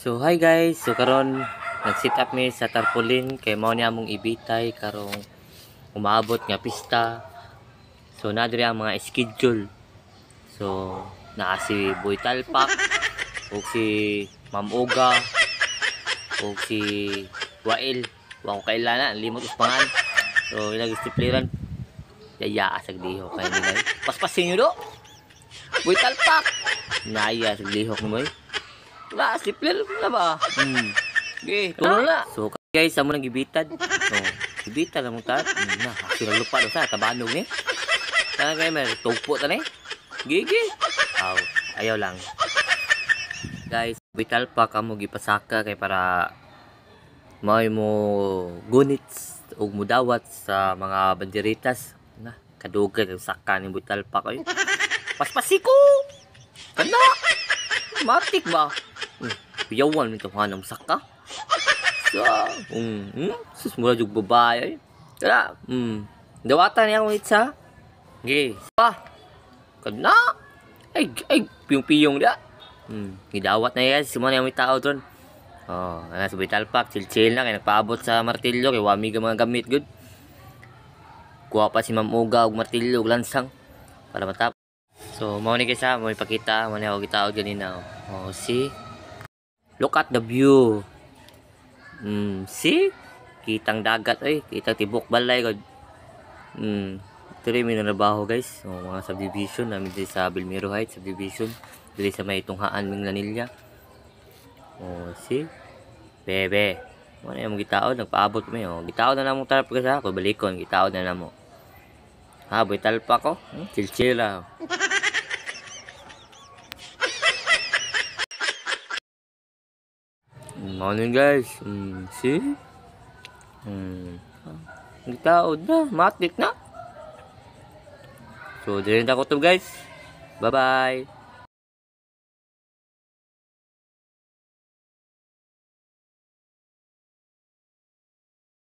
So hi guys, so karon nag-sit up mi sa tarpaulin kay mao ni among ibitay karong umaabot nga pista. So na diri ang mga schedule. So naa si Boy Talpak ug si Ma'am Oga ug si Wael. Wa ko kailana, limot us pangan. So ilang istipliran yaya asag diho kay ni. Paspasin niyo do. Boy Talpak. Naya asag diho kumoy. Wala, sipler na ba? Hmm. Okay, tulo ah. na. So, guys, amo nang gibitad. So, oh, gibitad among tat. Hmm, na, sila lupa na sa tabanog ni. Tara kay mer, tugpo ta ni. Gigi. Aw, ayaw lang. Guys, vital pa kamo gipasaka kay para may mo gunits o mudawat sa mga banderitas na kadugay ang saka ni vital pa kayo. Paspasiko! Kana! Matik ba? piyawan nito nga ng saka. So, um, um, sus mura jug babae. Kaya, um, dawatan niya akong itsa. Okay, pa. Kadna. Ay, ay, piyong-piyong da. Um, gidawat na yan, simula niya may tao doon. Oh, ana sa Vital Pack, chill-chill na kay nagpaabot sa martilyo kay wami mga gamit gud. Kuha pa si Ma'am Uga og martilyo og lansang para matap. So, mao ni kay sa mo ipakita mo ni og gitaw ganina. Oh, si Look at the view. Mm, see? Kitang dagat, ay. Kitang tibok balay. God. Mm. Tuloy may narabaho guys. O, oh, mga subdivision namin din sa Bilmiro Heights subdivision. Dili sa may tunghaan ng Lanilla. Oh, see? Bebe. Ano yung gitaod? Nagpaabot mo O, oh. gitaod na namo mong ka sa ako. Balikon. Gitaod na namo. mo. Haboy talpa ko. Oh. Hmm? Chilchila. Ah. Morning guys. Mm, see? Mm. Gitaod na. Matik na. So, na ko to guys. Bye-bye.